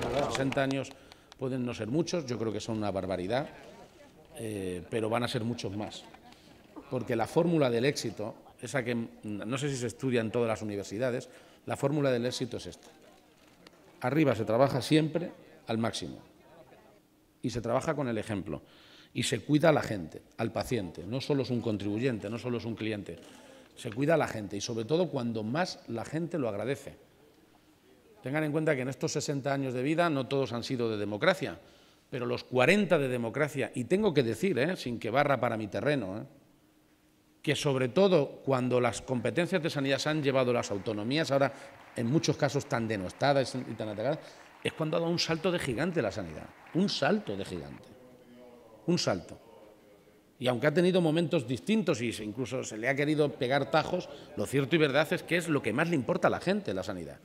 60 años pueden no ser muchos, yo creo que son una barbaridad, eh, pero van a ser muchos más. Porque la fórmula del éxito, esa que no sé si se estudia en todas las universidades, la fórmula del éxito es esta. Arriba se trabaja siempre al máximo y se trabaja con el ejemplo y se cuida a la gente, al paciente. No solo es un contribuyente, no solo es un cliente, se cuida a la gente y sobre todo cuando más la gente lo agradece. Tengan en cuenta que en estos 60 años de vida no todos han sido de democracia, pero los 40 de democracia, y tengo que decir, eh, sin que barra para mi terreno, eh, que sobre todo cuando las competencias de sanidad se han llevado las autonomías, ahora en muchos casos tan denostadas y tan atacadas, es cuando ha dado un salto de gigante la sanidad, un salto de gigante, un salto. Y aunque ha tenido momentos distintos y incluso se le ha querido pegar tajos, lo cierto y verdad es que es lo que más le importa a la gente, la sanidad.